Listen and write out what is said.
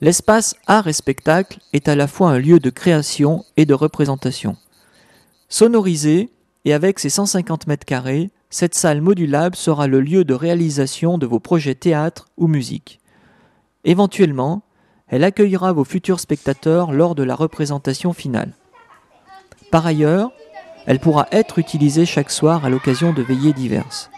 L'espace art et spectacle est à la fois un lieu de création et de représentation. Sonorisée, et avec ses 150 mètres carrés, cette salle modulable sera le lieu de réalisation de vos projets théâtre ou musique. Éventuellement, elle accueillera vos futurs spectateurs lors de la représentation finale. Par ailleurs, elle pourra être utilisée chaque soir à l'occasion de veillées diverses.